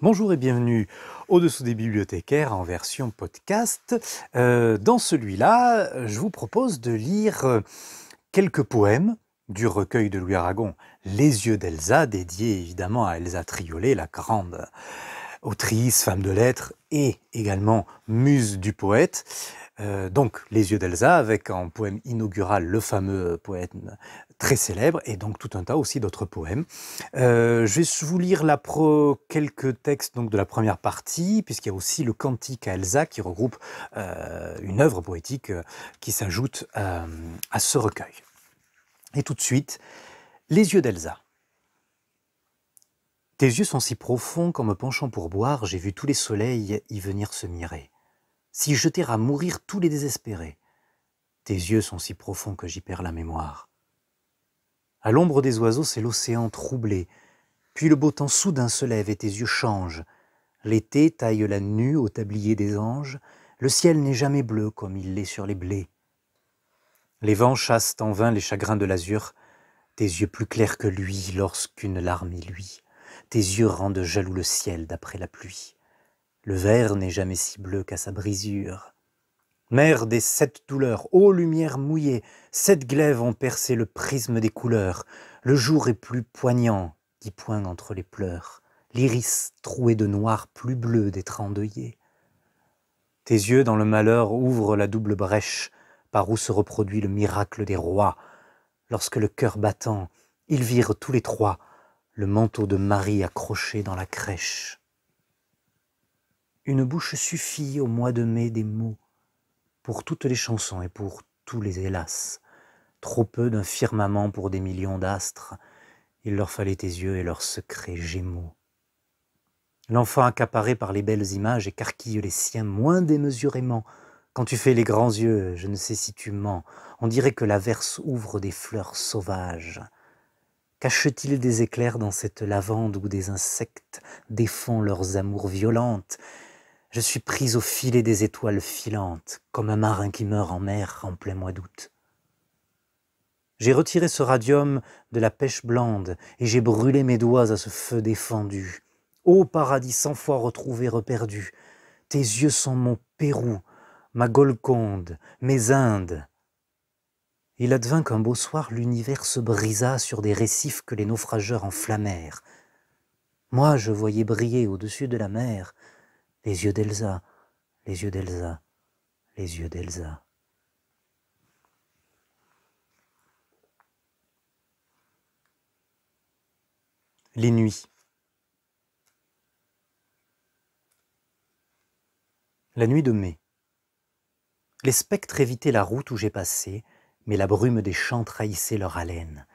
Bonjour et bienvenue au-dessous des bibliothécaires en version podcast. Euh, dans celui-là, je vous propose de lire quelques poèmes du recueil de Louis Aragon, Les yeux d'Elsa, dédié évidemment à Elsa Triolet, la grande autrice, femme de lettres et également muse du poète. Euh, donc, Les yeux d'Elsa, avec en poème inaugural le fameux poème très célèbre, et donc tout un tas aussi d'autres poèmes. Euh, je vais vous lire la quelques textes donc, de la première partie, puisqu'il y a aussi le Cantique à Elsa qui regroupe euh, une œuvre poétique euh, qui s'ajoute à ce recueil. Et tout de suite, Les yeux d'Elsa. Tes yeux sont si profonds qu'en me penchant pour boire, j'ai vu tous les soleils y venir se mirer, s'y jeter à mourir tous les désespérés. Tes yeux sont si profonds que j'y perds la mémoire. À l'ombre des oiseaux, c'est l'océan troublé. Puis le beau temps soudain se lève et tes yeux changent. L'été taille la nue au tablier des anges. Le ciel n'est jamais bleu comme il l'est sur les blés. Les vents chassent en vain les chagrins de l'azur. Tes yeux plus clairs que lui lorsqu'une larme lui. Tes yeux rendent jaloux le ciel d'après la pluie. Le vert n'est jamais si bleu qu'à sa brisure. Mère des sept douleurs, ô lumière mouillée, sept glaives ont percé le prisme des couleurs. Le jour est plus poignant, dit point entre les pleurs. L'iris troué de noir plus bleu d'être endeuillé. Tes yeux dans le malheur ouvrent la double brèche par où se reproduit le miracle des rois. Lorsque le cœur battant, ils virent tous les trois le manteau de Marie accroché dans la crèche. Une bouche suffit au mois de mai des mots pour toutes les chansons et pour tous les hélas. Trop peu d'un firmament pour des millions d'astres, il leur fallait tes yeux et leurs secrets gémeaux. L'enfant accaparé par les belles images écarquille les siens moins démesurément. Quand tu fais les grands yeux, je ne sais si tu mens, on dirait que l'averse ouvre des fleurs sauvages. Cache-t-il des éclairs dans cette lavande où des insectes défont leurs amours violentes je suis pris au filet des étoiles filantes, comme un marin qui meurt en mer en plein mois d'août. J'ai retiré ce radium de la pêche blande et j'ai brûlé mes doigts à ce feu défendu. Ô paradis cent fois retrouvé, reperdu, tes yeux sont mon Pérou, ma Golconde, mes Indes. Il advint qu'un beau soir l'univers se brisa sur des récifs que les naufrageurs enflammèrent. Moi je voyais briller au-dessus de la mer les yeux d'Elsa, les yeux d'Elsa, les yeux d'Elsa. Les nuits. La nuit de mai. Les spectres évitaient la route où j'ai passé, mais la brume des champs trahissait leur haleine.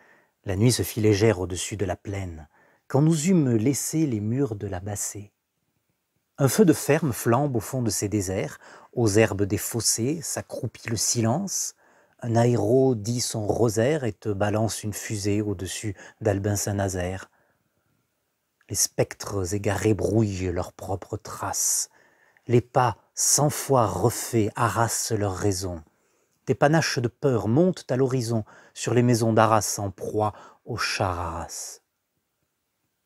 La nuit se fit légère au-dessus de la plaine, quand nous eûmes laissé les murs de la bassée. Un feu de ferme flambe au fond de ces déserts, aux herbes des fossés s'accroupit le silence, un aéro dit son rosaire et te balance une fusée au-dessus d'Albin Saint-Nazaire. Les spectres égarés brouillent leurs propres traces. Les pas cent fois refaits harassent leur raison. Des panaches de peur montent à l'horizon sur les maisons d'Arras en proie au char Arras.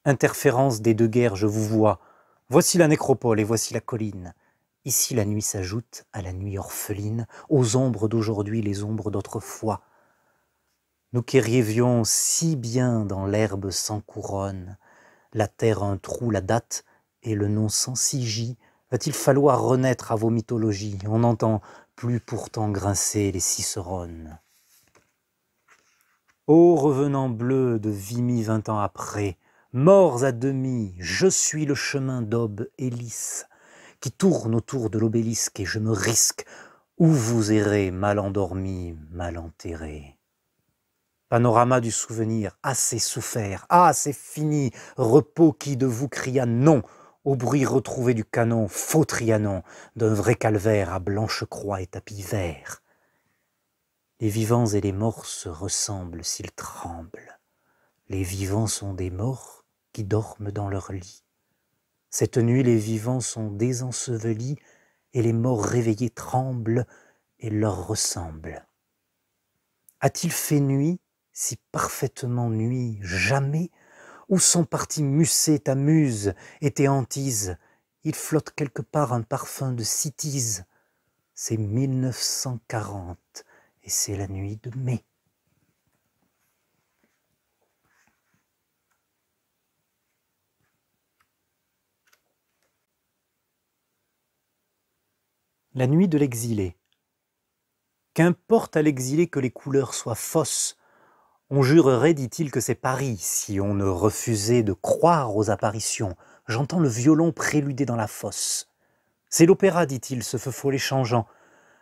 Interférence des deux guerres, je vous vois, Voici la nécropole et voici la colline. Ici la nuit s'ajoute à la nuit orpheline, aux ombres d'aujourd'hui les ombres d'autrefois. Nous qui si bien dans l'herbe sans couronne, la terre un trou, la date et le nom sans sigie. va-t-il falloir renaître à vos mythologies On n'entend plus pourtant grincer les cicerones. Ô revenant bleu de Vimy vingt ans après, Morts à demi, je suis le chemin d'Aube Hélice, qui tourne autour de l'obélisque, et je me risque, où vous errez, mal endormi, mal enterré. Panorama du souvenir, assez souffert, ah, c'est fini, repos qui de vous cria non, au bruit retrouvé du canon, faux trianon, d'un vrai calvaire à blanche croix et tapis vert. Les vivants et les morts se ressemblent s'ils tremblent. Les vivants sont des morts, qui dorment dans leur lit. Cette nuit, les vivants sont désensevelis et les morts réveillés tremblent et leur ressemblent. A-t-il fait nuit, si parfaitement nuit, jamais Où sont parti musset ta muse et tes Il flotte quelque part un parfum de citise C'est 1940 et c'est la nuit de mai. La nuit de l'exilé. Qu'importe à l'exilé que les couleurs soient fausses, on jurerait, dit-il, que c'est Paris, si on ne refusait de croire aux apparitions. J'entends le violon préluder dans la fosse. C'est l'opéra, dit-il, ce feu follet changeant.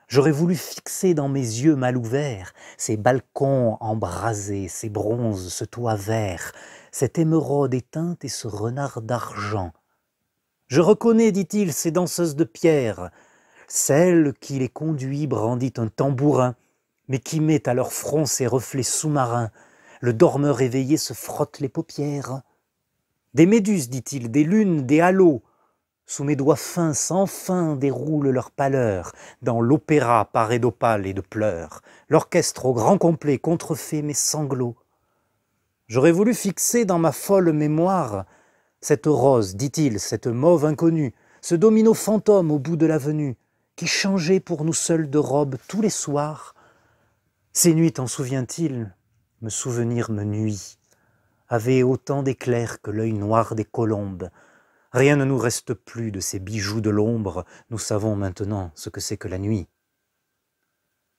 J'aurais voulu fixer dans mes yeux mal ouverts ces balcons embrasés, ces bronzes, ce toit vert, cette émeraude éteinte et ce renard d'argent. Je reconnais, dit-il, ces danseuses de pierre, celle qui les conduit brandit un tambourin, mais qui met à leur front ses reflets sous-marins. Le dormeur éveillé se frotte les paupières. Des méduses, dit-il, des lunes, des halos, sous mes doigts fins sans fin déroulent leur pâleur, dans l'opéra paré d'opales et de pleurs. L'orchestre au grand complet contrefait mes sanglots. J'aurais voulu fixer dans ma folle mémoire cette rose, dit-il, cette mauve inconnue, ce domino fantôme au bout de l'avenue, qui changeait pour nous seuls de robe tous les soirs. Ces nuits, t'en souvient-il Me souvenir me nuit. Avait autant d'éclairs que l'œil noir des colombes. Rien ne nous reste plus de ces bijoux de l'ombre. Nous savons maintenant ce que c'est que la nuit.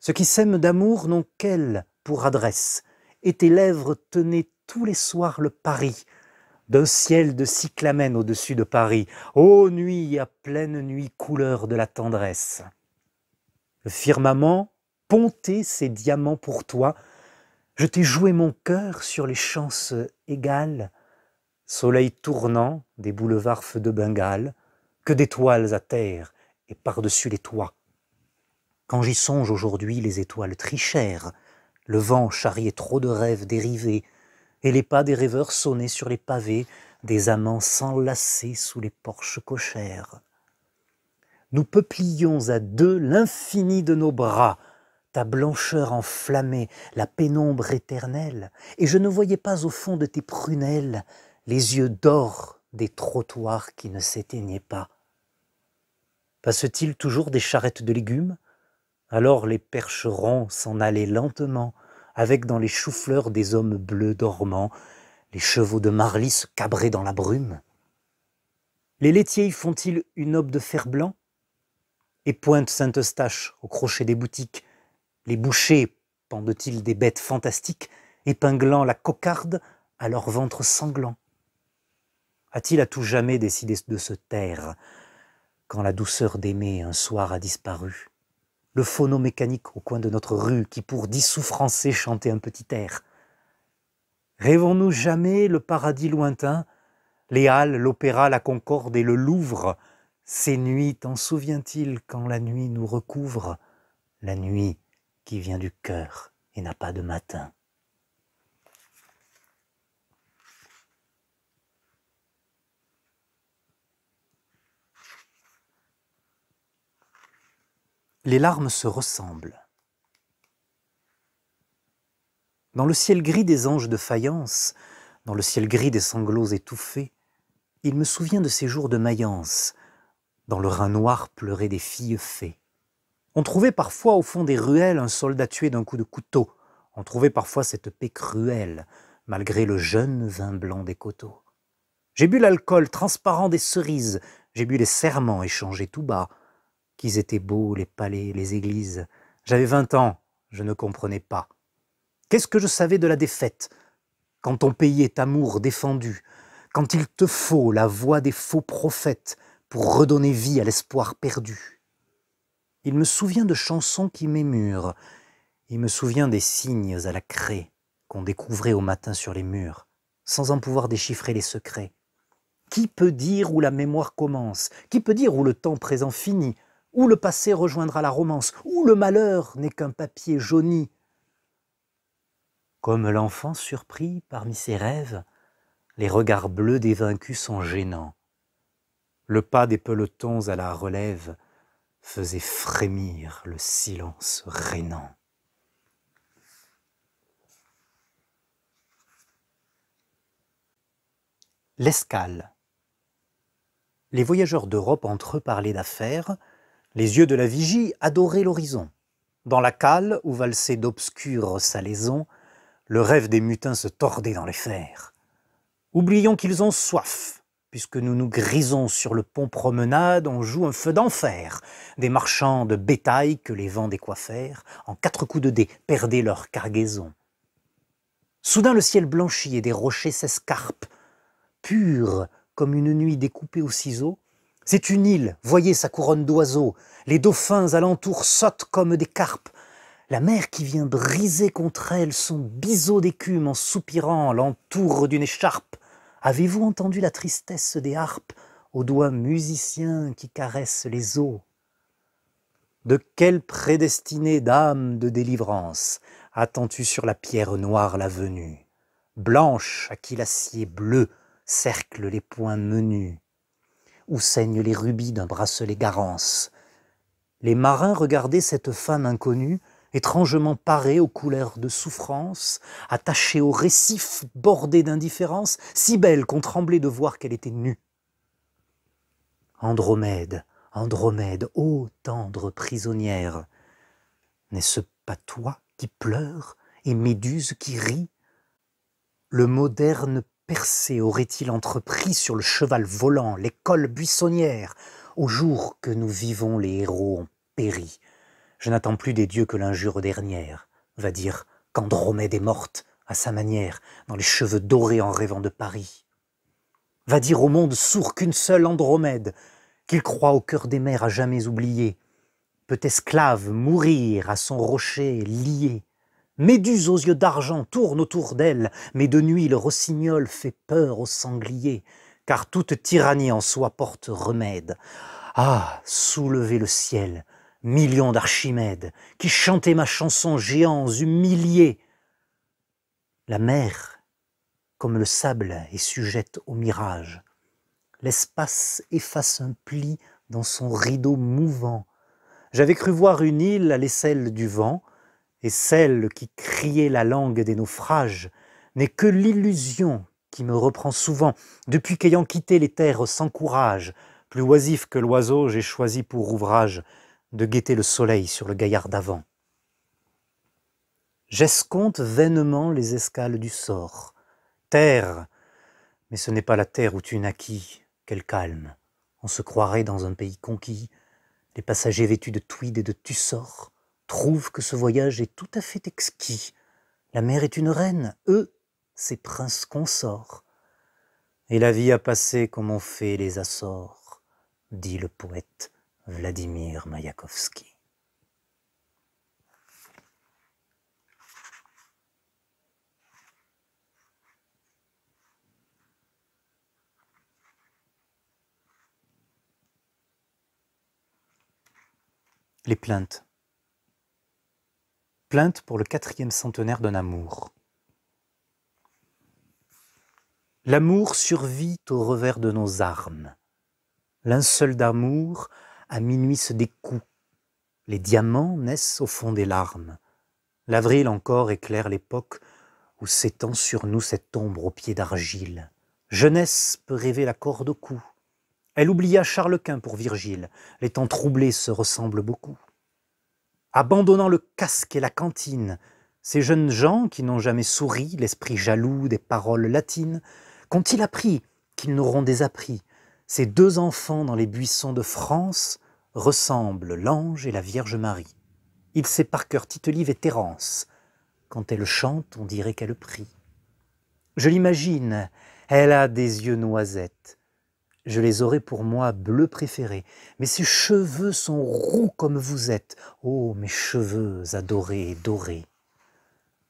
Ceux qui s'aiment d'amour n'ont qu'elle pour adresse, et tes lèvres tenaient tous les soirs le pari d'un ciel de cyclamène au-dessus de Paris. Ô nuit à pleine nuit couleur de la tendresse. Le firmament ponté ses diamants pour toi. Je t'ai joué mon cœur sur les chances égales. Soleil tournant des boulevards feux de Bengale, que d'étoiles à terre et par-dessus les toits. Quand j'y songe aujourd'hui, les étoiles trichèrent, le vent charriait trop de rêves dérivés, et les pas des rêveurs sonnaient sur les pavés, des amants s'enlaçaient sous les porches cochères. Nous peuplions à deux l'infini de nos bras, ta blancheur enflammée, la pénombre éternelle, et je ne voyais pas au fond de tes prunelles les yeux d'or des trottoirs qui ne s'éteignaient pas. passe ils il toujours des charrettes de légumes Alors les percherons s'en allaient lentement, avec dans les choux-fleurs des hommes bleus dormants, les chevaux de Marlis se dans la brume Les laitiers font-ils une aube de fer blanc Et pointe Saint-Eustache au crochet des boutiques Les bouchers pendent-ils des bêtes fantastiques, épinglant la cocarde à leur ventre sanglant A-t-il à tout jamais décidé de se taire quand la douceur d'aimer un soir a disparu le mécanique au coin de notre rue qui pour dix sous chantait un petit air. Rêvons-nous jamais le paradis lointain, les Halles, l'Opéra, la Concorde et le Louvre Ces nuits, t'en souvient-il quand la nuit nous recouvre La nuit qui vient du cœur et n'a pas de matin. les larmes se ressemblent. Dans le ciel gris des anges de faïence, dans le ciel gris des sanglots étouffés, il me souvient de ces jours de Mayence, dans le rein noir pleuré des filles fées. On trouvait parfois au fond des ruelles un soldat tué d'un coup de couteau, on trouvait parfois cette paix cruelle, malgré le jeune vin blanc des coteaux. J'ai bu l'alcool transparent des cerises, j'ai bu les serments échangés tout bas, qu'ils étaient beaux, les palais, les églises. J'avais vingt ans, je ne comprenais pas. Qu'est-ce que je savais de la défaite Quand ton pays est amour défendu, quand il te faut la voix des faux prophètes pour redonner vie à l'espoir perdu. Il me souvient de chansons qui m'émurent, il me souvient des signes à la craie qu'on découvrait au matin sur les murs, sans en pouvoir déchiffrer les secrets. Qui peut dire où la mémoire commence Qui peut dire où le temps présent finit où le passé rejoindra la romance, où le malheur n'est qu'un papier jauni. Comme l'enfant surpris parmi ses rêves, les regards bleus des vaincus sont gênants. Le pas des pelotons à la relève faisait frémir le silence rénant. L'escale. Les voyageurs d'Europe entre eux parlaient d'affaires, les yeux de la vigie adoraient l'horizon. Dans la cale, où valsaient d'obscures salaisons, le rêve des mutins se tordait dans les fers. Oublions qu'ils ont soif, puisque nous nous grisons sur le pont promenade, on joue un feu d'enfer. Des marchands de bétail que les vents décoiffèrent, en quatre coups de dés, perdaient leur cargaison. Soudain le ciel blanchit et des rochers s'escarpent. Pur comme une nuit découpée au ciseau, c'est une île, voyez sa couronne d'oiseaux, les dauphins alentour sautent comme des carpes, la mer qui vient briser contre elle son biseau d'écume en soupirant l'entoure d'une écharpe. Avez-vous entendu la tristesse des harpes aux doigts musiciens qui caressent les eaux De quelle prédestinée d'âme de délivrance attends-tu sur la pierre noire la venue Blanche à qui l'acier bleu cercle les points menus où saignent les rubis d'un bracelet Garance. Les marins regardaient cette femme inconnue, étrangement parée aux couleurs de souffrance, attachée au récif bordé d'indifférence, si belle qu'on tremblait de voir qu'elle était nue. Andromède, Andromède, ô tendre prisonnière, n'est-ce pas toi qui pleures et Méduse qui rit Le moderne Percé aurait-il entrepris sur le cheval volant, l'école buissonnière, au jour que nous vivons, les héros ont péri Je n'attends plus des dieux que l'injure dernière, va dire qu'Andromède est morte, à sa manière, dans les cheveux dorés en rêvant de Paris. Va dire au monde sourd qu'une seule Andromède, qu'il croit au cœur des mers à jamais oublié, peut esclave mourir à son rocher lié, Méduse aux yeux d'argent tourne autour d'elle, mais de nuit le rossignol fait peur aux sangliers, car toute tyrannie en soi porte remède. Ah, soulevez le ciel, millions d'Archimèdes, qui chantaient ma chanson géants humiliés. La mer, comme le sable, est sujette au mirage. L'espace efface un pli dans son rideau mouvant. J'avais cru voir une île à l'aisselle du vent, et celle qui criait la langue des naufrages n'est que l'illusion qui me reprend souvent, depuis qu'ayant quitté les terres sans courage, plus oisif que l'oiseau, j'ai choisi pour ouvrage de guetter le soleil sur le gaillard d'avant. J'escompte vainement les escales du sort. Terre, mais ce n'est pas la terre où tu naquis, quel calme. On se croirait dans un pays conquis, les passagers vêtus de tweed et de tussor, trouvent que ce voyage est tout à fait exquis. La mer est une reine, eux, ces princes consorts. Et la vie a passé comme on fait les Açores, dit le poète Vladimir Mayakovsky. Les plaintes. Plainte pour le quatrième centenaire d'un amour. L'amour survit au revers de nos armes. Linceul d'amour, à minuit se découpe. Les diamants naissent au fond des larmes. L'avril encore éclaire l'époque où s'étend sur nous cette ombre au pied d'argile. Jeunesse peut rêver la corde au cou. Elle oublia Charles Quint pour Virgile. Les temps troublés se ressemblent beaucoup abandonnant le casque et la cantine, ces jeunes gens qui n'ont jamais souri, l'esprit jaloux des paroles latines, qu'ont-ils appris qu'ils n'auront désappris Ces deux enfants dans les buissons de France ressemblent l'ange et la Vierge Marie. Il sait par cœur Titelive et Thérence. Quand elle chante, on dirait qu'elle prie. Je l'imagine, elle a des yeux noisettes, je les aurais pour moi bleu préféré. Mais ses cheveux sont roux comme vous êtes. Oh, mes cheveux adorés et dorés.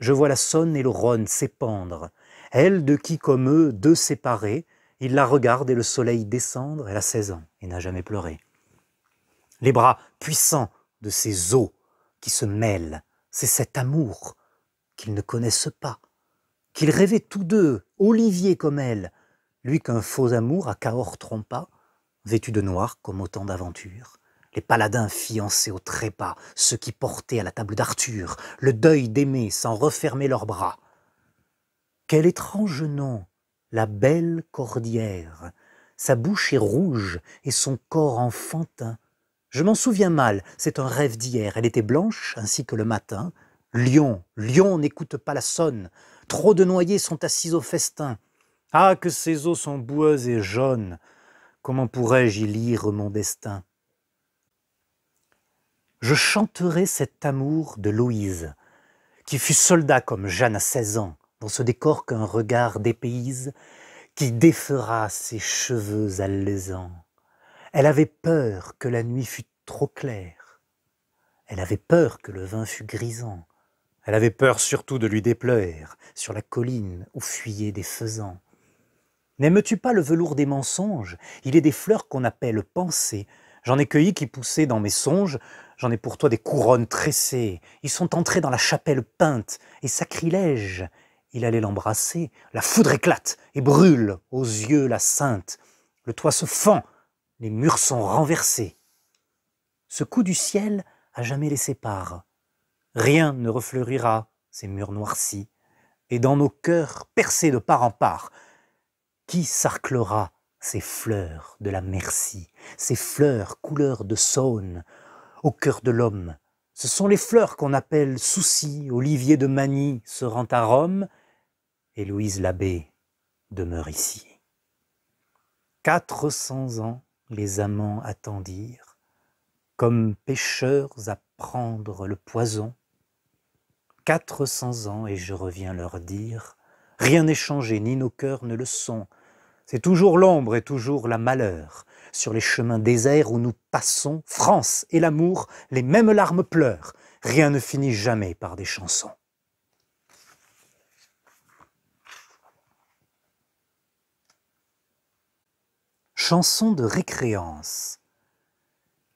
Je vois la sonne et le Rhône s'épandre. Elle de qui, comme eux, deux séparés, il la regarde et le soleil descendre. Elle a 16 ans et n'a jamais pleuré. Les bras puissants de ces eaux qui se mêlent, c'est cet amour qu'ils ne connaissent pas, qu'ils rêvaient tous deux, Olivier comme elle, lui qu'un faux amour à Cahors trompa, vêtu de noir comme autant temps d'aventure. Les paladins fiancés au trépas, ceux qui portaient à la table d'Arthur le deuil d'aimer sans refermer leurs bras. Quel étrange nom, la belle cordière, sa bouche est rouge et son corps enfantin. Je m'en souviens mal, c'est un rêve d'hier, elle était blanche ainsi que le matin. Lion, lion, n'écoute pas la sonne, trop de noyés sont assis au festin. Ah, que ces eaux sont boueuses et jaunes Comment pourrais-je y lire mon destin Je chanterai cet amour de Louise, qui fut soldat comme Jeanne à 16 ans, dans ce décor qu'un regard dépayse, qui défera ses cheveux alésants. Elle avait peur que la nuit fût trop claire. Elle avait peur que le vin fût grisant. Elle avait peur surtout de lui déplaire sur la colline où fuyaient des faisans. N'aimes-tu pas le velours des mensonges Il est des fleurs qu'on appelle pensées. J'en ai cueilli qui poussaient dans mes songes, j'en ai pour toi des couronnes tressées. Ils sont entrés dans la chapelle peinte, et sacrilège Il allait l'embrasser, la foudre éclate et brûle aux yeux la sainte. Le toit se fend, les murs sont renversés. Ce coup du ciel a jamais les sépare. Rien ne refleurira ces murs noircis, et dans nos cœurs percés de part en part, qui sarclera ces fleurs de la merci, ces fleurs couleur de saône au cœur de l'homme Ce sont les fleurs qu'on appelle soucis, Olivier de Magny se rend à Rome et Louise l'abbé demeure ici. Quatre cents ans les amants attendirent, comme pêcheurs à prendre le poison. Quatre cents ans et je reviens leur dire Rien n'est changé, ni nos cœurs ne le sont. C'est toujours l'ombre et toujours la malheur. Sur les chemins déserts où nous passons, France et l'amour, les mêmes larmes pleurent. Rien ne finit jamais par des chansons. Chanson de récréance.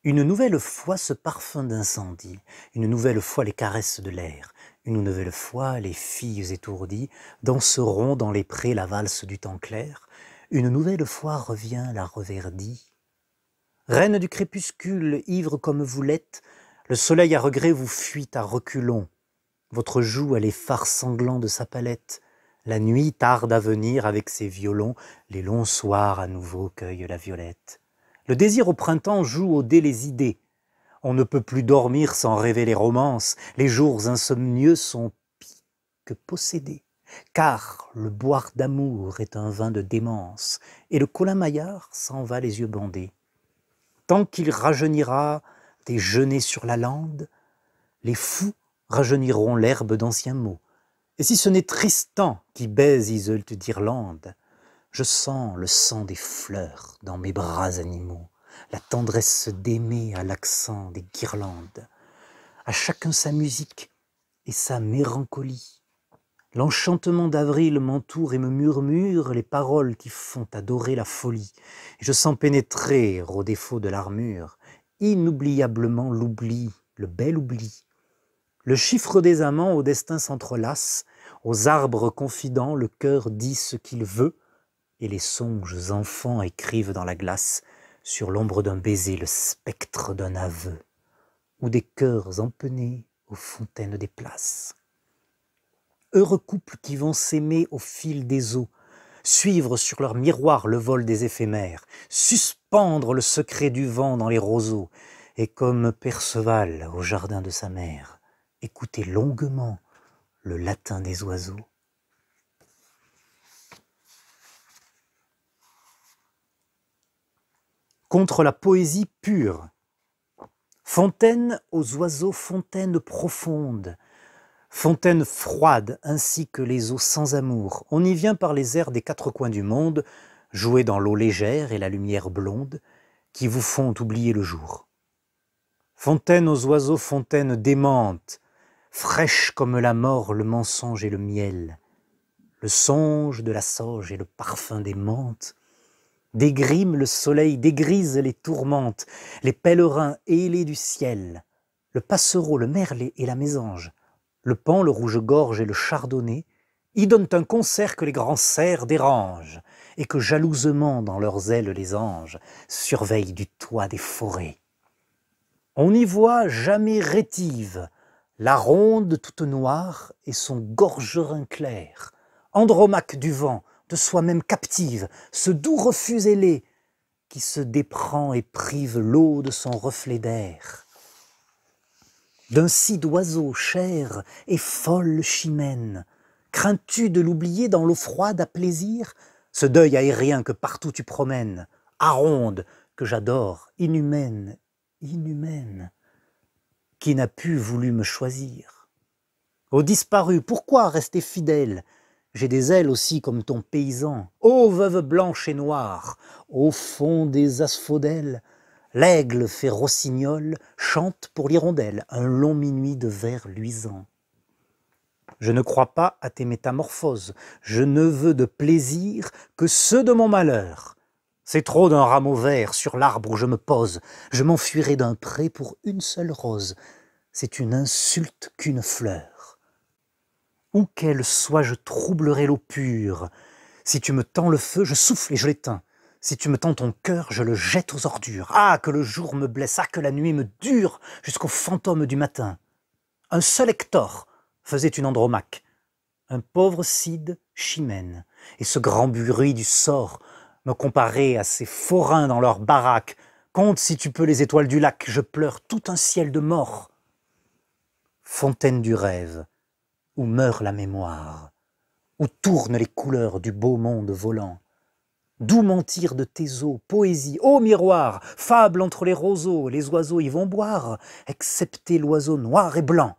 Une nouvelle fois ce parfum d'incendie, une nouvelle fois les caresses de l'air, une nouvelle fois les filles étourdies danseront dans les prés la valse du temps clair, une nouvelle fois revient la reverdie. Reine du crépuscule, ivre comme vous l'êtes, le soleil à regret vous fuit à reculons. Votre joue a les phares sanglants de sa palette. La nuit tarde à venir avec ses violons, les longs soirs à nouveau cueillent la violette. Le désir au printemps joue au dé les idées, on ne peut plus dormir sans rêver les romances. Les jours insomnieux sont pis que possédés. Car le boire d'amour est un vin de démence, et le colin-maillard s'en va les yeux bandés. Tant qu'il rajeunira des sur la lande, les fous rajeuniront l'herbe d'anciens mots. Et si ce n'est Tristan qui baise isolte d'Irlande, je sens le sang des fleurs dans mes bras animaux la tendresse d'aimer à l'accent des guirlandes, à chacun sa musique et sa mélancolie. L'enchantement d'avril m'entoure et me murmure les paroles qui font adorer la folie. Et je sens pénétrer, au défaut de l'armure, inoubliablement l'oubli, le bel oubli. Le chiffre des amants au destin s'entrelace, aux arbres confidents le cœur dit ce qu'il veut, et les songes enfants écrivent dans la glace sur l'ombre d'un baiser le spectre d'un aveu, ou des cœurs empennés aux fontaines des places. Heureux couples qui vont s'aimer au fil des eaux, suivre sur leur miroir le vol des éphémères, suspendre le secret du vent dans les roseaux, et comme Perceval au jardin de sa mère, écouter longuement le latin des oiseaux. contre la poésie pure. Fontaine aux oiseaux, fontaine profonde, fontaine froide ainsi que les eaux sans amour. On y vient par les airs des quatre coins du monde, joués dans l'eau légère et la lumière blonde, qui vous font oublier le jour. Fontaine aux oiseaux, fontaine démente, fraîche comme la mort, le mensonge et le miel, le songe de la sauge et le parfum des menthes, dégrime le soleil, dégrise les tourmentes, les pèlerins ailés du ciel, le passereau, le merlet et la mésange, le pan, le rouge-gorge et le chardonnay, y donnent un concert que les grands cerfs dérangent, et que jalousement dans leurs ailes les anges surveillent du toit des forêts. On n'y voit jamais rétive, la ronde toute noire et son gorgerin clair, Andromaque du vent, de soi-même captive, ce doux refus ailé qui se déprend et prive l'eau de son reflet d'air. D'un si d'oiseau cher et folle chimène, crains-tu de l'oublier dans l'eau froide à plaisir, ce deuil aérien que partout tu promènes, aronde, que j'adore, inhumaine, inhumaine, qui n'a pu voulu me choisir. Ô disparu, pourquoi rester fidèle j'ai des ailes aussi comme ton paysan. Ô veuve blanche et noire, au fond des asphodèles, l'aigle fait rossignol, chante pour l'hirondelle un long minuit de vers luisants. Je ne crois pas à tes métamorphoses, je ne veux de plaisir que ceux de mon malheur. C'est trop d'un rameau vert sur l'arbre où je me pose, je m'enfuirai d'un pré pour une seule rose, c'est une insulte qu'une fleur. Où qu'elle soit, je troublerai l'eau pure. Si tu me tends le feu, je souffle et je l'éteins. Si tu me tends ton cœur, je le jette aux ordures. Ah, que le jour me blesse, ah, que la nuit me dure jusqu'au fantôme du matin. Un seul Hector faisait une Andromaque, un pauvre Cid Chimène, et ce grand bruit du sort me comparait à ces forains dans leurs baraques. Compte si tu peux les étoiles du lac, je pleure tout un ciel de mort. Fontaine du rêve, où meurt la mémoire, où tournent les couleurs du beau monde volant. D'où mentir de tes eaux, poésie, ô miroir, fable entre les roseaux, les oiseaux y vont boire, excepté l'oiseau noir et blanc.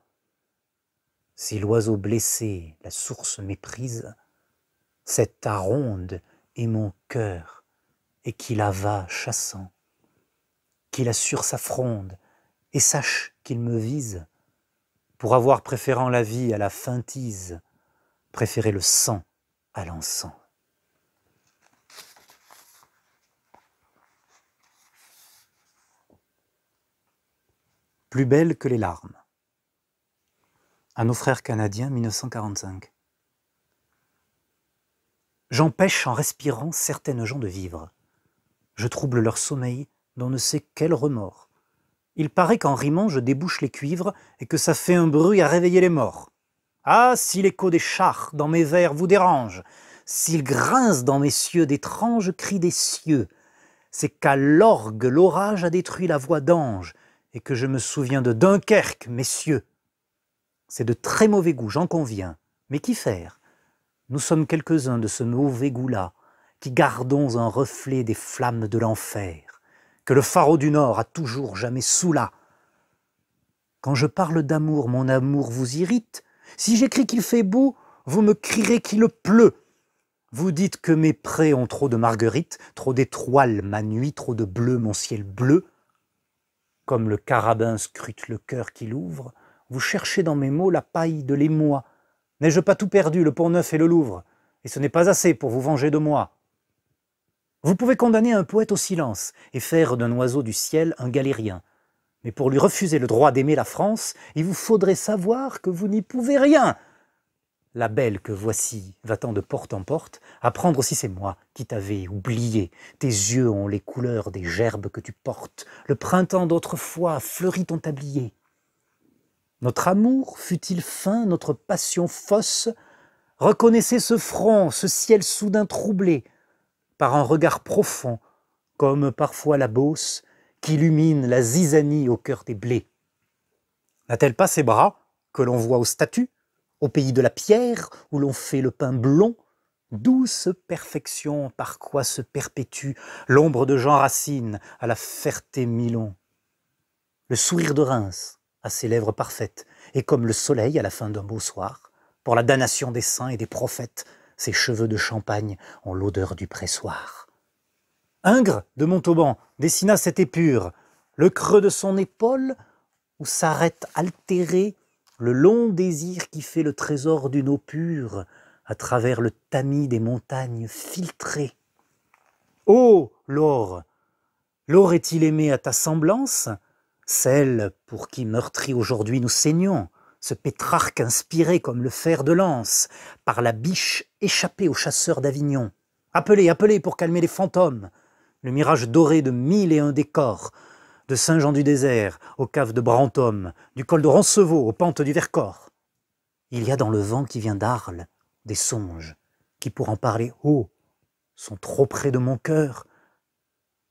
Si l'oiseau blessé la source méprise, cette aronde est mon cœur, et qui la va chassant, qu'il assure sa fronde, et sache qu'il me vise, pour avoir préférant la vie à la feintise, préféré le sang à l'encens. Plus belle que les larmes. À nos frères canadiens, 1945. J'empêche en respirant certaines gens de vivre. Je trouble leur sommeil dont ne sait quel remords. Il paraît qu'en rimant, je débouche les cuivres et que ça fait un bruit à réveiller les morts. Ah, si l'écho des chars dans mes vers vous dérange, s'il grince dans mes cieux d'étranges cris des cieux, c'est qu'à l'orgue l'orage a détruit la voix d'ange et que je me souviens de Dunkerque, messieurs. C'est de très mauvais goût, j'en conviens, mais qu'y faire Nous sommes quelques-uns de ce mauvais goût-là qui gardons un reflet des flammes de l'enfer que le pharaon du Nord a toujours jamais soula. Quand je parle d'amour, mon amour vous irrite. Si j'écris qu'il fait beau, vous me crierez qu'il pleut. Vous dites que mes prés ont trop de marguerites, trop d'étoiles ma nuit, trop de bleu mon ciel bleu. Comme le carabin scrute le cœur qu'il ouvre, vous cherchez dans mes mots la paille de l'émoi. N'ai-je pas tout perdu, le Pont-Neuf et le Louvre Et ce n'est pas assez pour vous venger de moi. Vous pouvez condamner un poète au silence et faire d'un oiseau du ciel un galérien. Mais pour lui refuser le droit d'aimer la France, il vous faudrait savoir que vous n'y pouvez rien. La belle que voici va-t'en de porte en porte, apprendre aussi c'est moi qui t'avais oublié. Tes yeux ont les couleurs des gerbes que tu portes. Le printemps d'autrefois fleurit ton tablier. Notre amour fut-il fin, notre passion fausse Reconnaissez ce front, ce ciel soudain troublé, par un regard profond, comme parfois la bosse qui illumine la zizanie au cœur des blés. N'a-t-elle pas ses bras, que l'on voit aux statues, au pays de la pierre, où l'on fait le pain blond, douce perfection par quoi se perpétue l'ombre de Jean Racine à la Ferté-Milon Le sourire de Reims à ses lèvres parfaites, et comme le soleil à la fin d'un beau soir, pour la damnation des saints et des prophètes, ses cheveux de champagne ont l'odeur du pressoir. Ingres de Montauban dessina cette épure, le creux de son épaule où s'arrête altéré le long désir qui fait le trésor d'une eau pure à travers le tamis des montagnes filtrées. Ô oh, l'or est il aimé à ta semblance, celle pour qui meurtris aujourd'hui nous saignons ce Pétrarque inspiré comme le fer de lance, par la biche échappée aux chasseurs d'Avignon. Appelez, appelez pour calmer les fantômes, le mirage doré de mille et un décors, de Saint-Jean-du-Désert aux caves de Brantôme, du col de Roncevaux aux pentes du Vercors. Il y a dans le vent qui vient d'Arles des songes qui, pour en parler haut, sont trop près de mon cœur,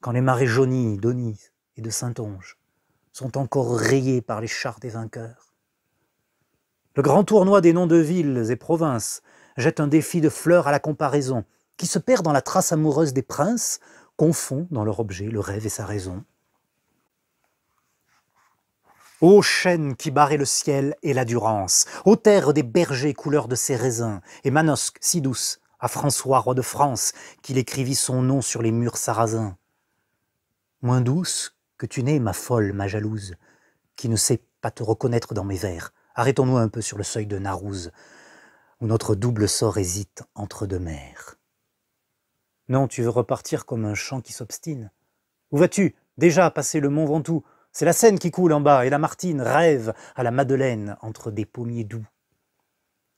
quand les marées jaunis d'Onis et de Saint-Onge sont encore rayés par les chars des vainqueurs. Le grand tournoi des noms de villes et provinces jette un défi de fleurs à la comparaison, qui se perd dans la trace amoureuse des princes, confond dans leur objet le rêve et sa raison. Ô chêne qui barrait le ciel et la durance, ô terre des bergers couleur de ses raisins, et Manosque si douce, à François, roi de France, qu'il écrivit son nom sur les murs sarrasins. Moins douce que tu n'es, ma folle, ma jalouse, qui ne sait pas te reconnaître dans mes vers, Arrêtons-nous un peu sur le seuil de Narouz, où notre double sort hésite entre deux mers. Non, tu veux repartir comme un champ qui s'obstine. Où vas-tu Déjà passer le mont Ventoux. C'est la Seine qui coule en bas, et la Martine rêve à la Madeleine entre des pommiers doux.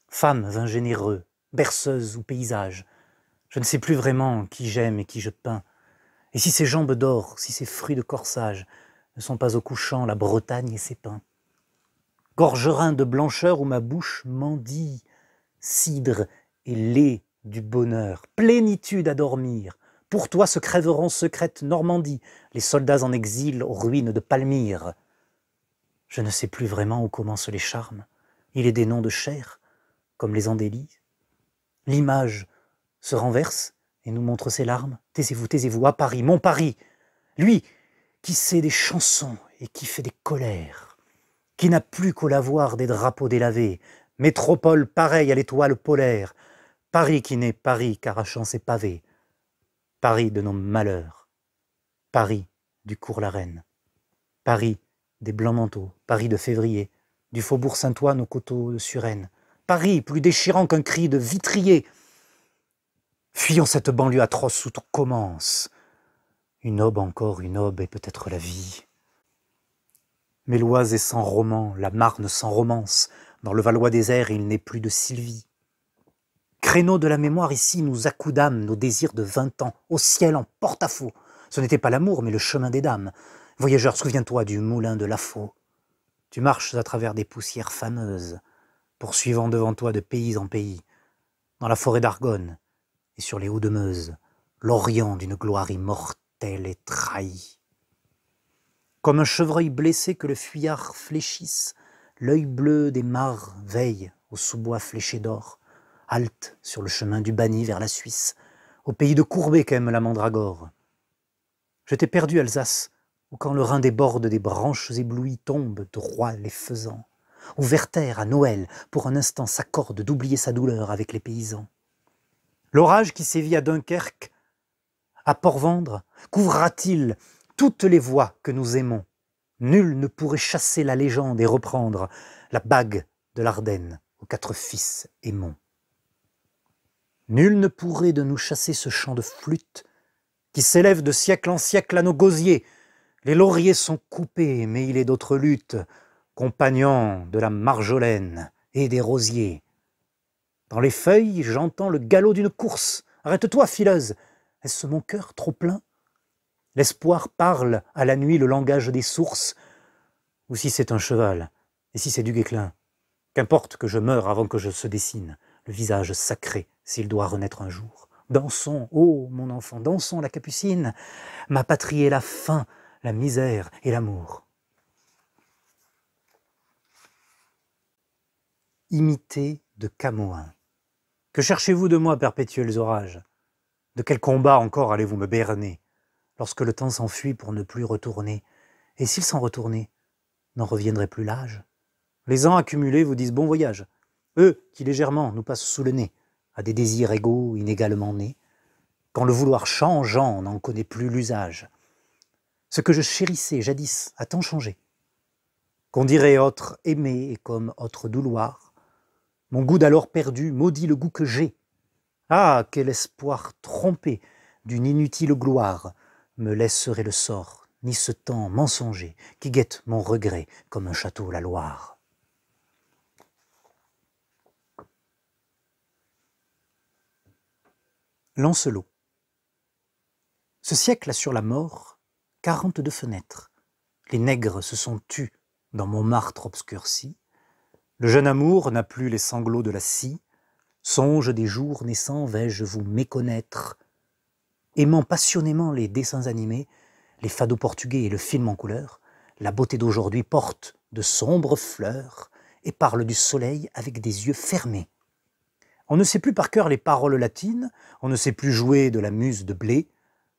Femme, vin généreux, berceuse ou paysage, je ne sais plus vraiment qui j'aime et qui je peins. Et si ces jambes d'or, si ces fruits de corsage ne sont pas au couchant la Bretagne et ses pins gorgerin de blancheur où ma bouche mendie, cidre et lait du bonheur, plénitude à dormir. Pour toi se crèveront secrète Normandie, les soldats en exil aux ruines de Palmyre. Je ne sais plus vraiment où commencent les charmes. Il est des noms de chair, comme les andélies. L'image se renverse et nous montre ses larmes. Taisez-vous, taisez-vous, à Paris, mon Paris. Lui qui sait des chansons et qui fait des colères qui n'a plus qu'au lavoir des drapeaux délavés, métropole pareille à l'étoile polaire, Paris qui n'est Paris qu'arrachant ses pavés, Paris de nos malheurs, Paris du cours la reine, Paris des blancs manteaux, Paris de février, du faubourg Saint-Ouen aux coteaux de Suresnes, Paris plus déchirant qu'un cri de vitrier. Fuyons cette banlieue atroce où tout commence. Une aube encore, une aube et peut-être la vie. Mais l'Oise est sans roman, la Marne sans romance. Dans le Valois désert, il n'est plus de Sylvie. Créneau de la mémoire ici nous accoudâmes nos désirs de vingt ans, au ciel en porte-à-faux. Ce n'était pas l'amour, mais le chemin des dames. Voyageur, souviens-toi du moulin de la Faux. Tu marches à travers des poussières fameuses, poursuivant devant toi de pays en pays, dans la forêt d'Argonne et sur les hauts de Meuse, l'Orient d'une gloire immortelle est trahi. Comme un chevreuil blessé que le fuyard fléchisse, l'œil bleu des mares veille au sous-bois fléché d'or, halte sur le chemin du banni vers la Suisse, au pays de Courbet qu'aime la mandragore. J'étais perdu Alsace, où quand le Rhin déborde des branches éblouies tombe droit les faisans, où Werther, à Noël, pour un instant s'accorde d'oublier sa douleur avec les paysans. L'orage qui sévit à Dunkerque, à Port-Vendre, couvrira-t-il toutes les voix que nous aimons. Nul ne pourrait chasser la légende et reprendre la bague de l'Ardenne aux quatre fils aimants. Nul ne pourrait de nous chasser ce chant de flûte qui s'élève de siècle en siècle à nos gosiers. Les lauriers sont coupés, mais il est d'autres luttes, compagnons de la marjolaine et des rosiers. Dans les feuilles, j'entends le galop d'une course. Arrête-toi, fileuse Est-ce mon cœur trop plein L'espoir parle à la nuit le langage des sources, ou si c'est un cheval, et si c'est du Guéclin. Qu'importe que je meure avant que je se dessine, le visage sacré, s'il doit renaître un jour. Dansons, ô mon enfant, dansons la capucine. Ma patrie est la faim, la misère et l'amour. Imité de Camoin. Que cherchez-vous de moi, perpétuels orages De quel combat encore allez-vous me berner lorsque le temps s'enfuit pour ne plus retourner. Et s'il s'en retournait, n'en reviendrait plus l'âge. Les ans accumulés vous disent bon voyage. Eux, qui légèrement nous passent sous le nez, à des désirs égaux inégalement nés, quand le vouloir changeant n'en connaît plus l'usage. Ce que je chérissais jadis a tant changé, qu'on dirait autre aimé et comme autre douloir. Mon goût d'alors perdu maudit le goût que j'ai. Ah, quel espoir trompé d'une inutile gloire, me laisserait le sort, ni ce temps mensonger qui guette mon regret comme un château la Loire. Lancelot. Ce siècle a sur la mort quarante-deux fenêtres. Les nègres se sont tus dans mon martre obscurci. Le jeune amour n'a plus les sanglots de la scie. Songe des jours naissants, vais-je vous méconnaître aimant passionnément les dessins animés, les fados portugais et le film en couleur, la beauté d'aujourd'hui porte de sombres fleurs et parle du soleil avec des yeux fermés. On ne sait plus par cœur les paroles latines, on ne sait plus jouer de la muse de blé,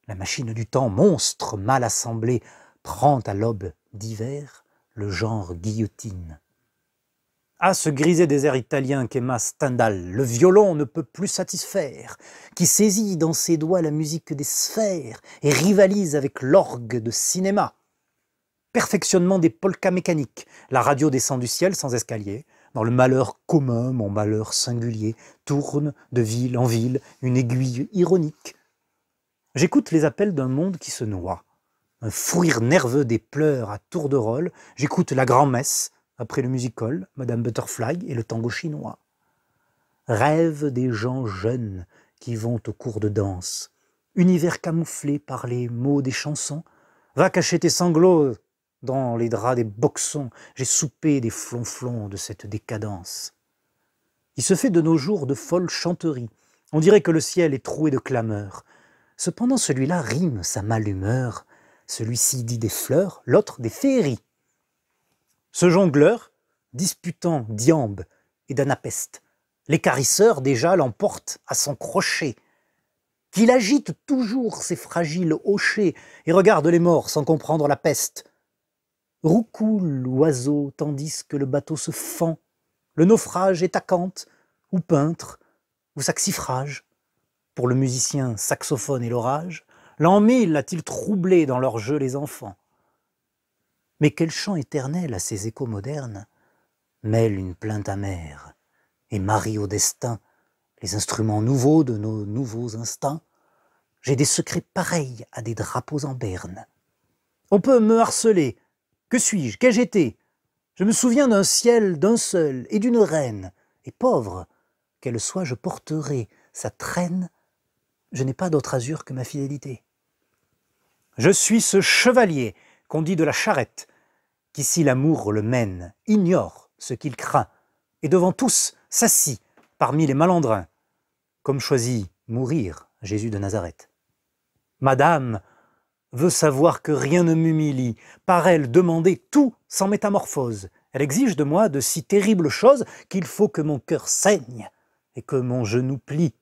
la machine du temps, monstre mal assemblée, prend à l'aube d'hiver le genre guillotine à ce grisé désert italien italiens Stendhal, le violon ne peut plus satisfaire, qui saisit dans ses doigts la musique des sphères et rivalise avec l'orgue de cinéma. Perfectionnement des polkas mécaniques, la radio descend du ciel sans escalier, dans le malheur commun, mon malheur singulier, tourne de ville en ville une aiguille ironique. J'écoute les appels d'un monde qui se noie. Un fou nerveux des pleurs à tour de rôle, j'écoute la grand-messe, après le musical, Madame Butterfly et le tango chinois. Rêve des gens jeunes qui vont au cours de danse. Univers camouflé par les mots des chansons. Va cacher tes sanglots dans les draps des boxons. J'ai soupé des flonflons de cette décadence. Il se fait de nos jours de folles chanteries. On dirait que le ciel est troué de clameurs. Cependant celui-là rime sa malhumeur. Celui-ci dit des fleurs, l'autre des féeries. Ce jongleur, disputant d'Iambe et d'Anapeste, l'écarisseur déjà l'emporte à son crochet, qu'il agite toujours ses fragiles hochets et regarde les morts sans comprendre la peste. Roucoule l'oiseau tandis que le bateau se fend, le naufrage est tacante, ou peintre, ou saxifrage. Pour le musicien, saxophone et l'orage, l'an mille a-t-il troublé dans leur jeu les enfants. Mais quel chant éternel à ces échos modernes mêle une plainte amère et marie au destin les instruments nouveaux de nos nouveaux instincts J'ai des secrets pareils à des drapeaux en berne. On peut me harceler. Que suis-je Qu'ai-je été Je me souviens d'un ciel, d'un seul et d'une reine. Et pauvre qu'elle soit, je porterai sa traîne. Je n'ai pas d'autre azur que ma fidélité. Je suis ce chevalier qu'on dit de la charrette, qui, si l'amour le mène, ignore ce qu'il craint, et devant tous s'assit parmi les malandrins, comme choisit mourir Jésus de Nazareth. Madame veut savoir que rien ne m'humilie, par elle demander tout sans métamorphose. Elle exige de moi de si terribles choses qu'il faut que mon cœur saigne et que mon genou plie.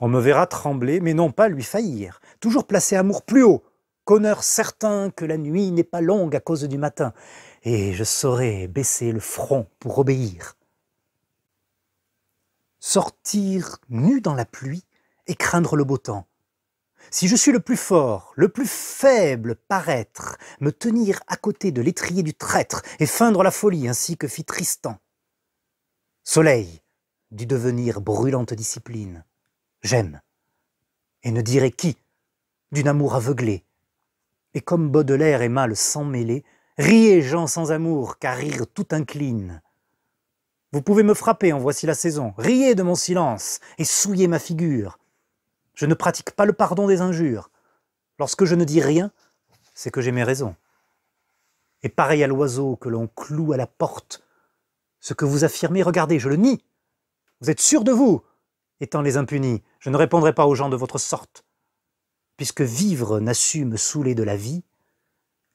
On me verra trembler, mais non pas lui faillir, toujours placer amour plus haut, Conneur certain que la nuit n'est pas longue à cause du matin, et je saurai baisser le front pour obéir. Sortir nu dans la pluie et craindre le beau temps. Si je suis le plus fort, le plus faible, paraître, me tenir à côté de l'étrier du traître et feindre la folie ainsi que fit Tristan. Soleil, du devenir brûlante discipline, j'aime, et ne dirai qui, d'une amour aveuglé, et comme Baudelaire et Mal sans mêler, riez gens sans amour, car rire tout incline. Vous pouvez me frapper, en voici la saison. Riez de mon silence et souillez ma figure. Je ne pratique pas le pardon des injures. Lorsque je ne dis rien, c'est que j'ai mes raisons. Et pareil à l'oiseau que l'on cloue à la porte, ce que vous affirmez, regardez, je le nie. Vous êtes sûr de vous, étant les impunis, je ne répondrai pas aux gens de votre sorte puisque vivre n'assume saouler de la vie,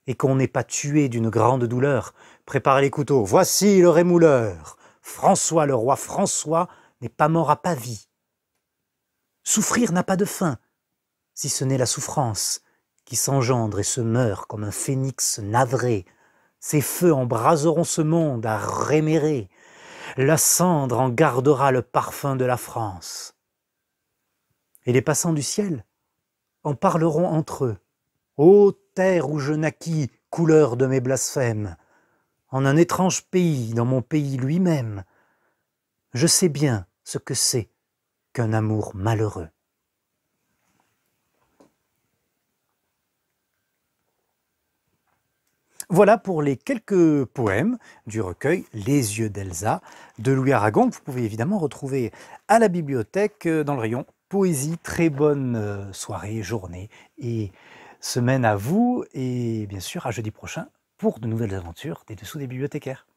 et qu'on n'est pas tué d'une grande douleur, préparez les couteaux, voici le rémouleur, François le roi François n'est pas mort à Pavie. Souffrir n'a pas de fin, si ce n'est la souffrance, qui s'engendre et se meurt comme un phénix navré. ses feux embraseront ce monde à rémérer. La cendre en gardera le parfum de la France. Et les passants du ciel, en parleront entre eux. Ô terre où je naquis, couleur de mes blasphèmes, en un étrange pays, dans mon pays lui-même, je sais bien ce que c'est qu'un amour malheureux. Voilà pour les quelques poèmes du recueil Les yeux d'Elsa de Louis Aragon. Vous pouvez évidemment retrouver à la bibliothèque euh, dans le rayon poésie. Très bonne euh, soirée, journée et semaine à vous. Et bien sûr, à jeudi prochain pour de nouvelles aventures des Dessous des bibliothécaires.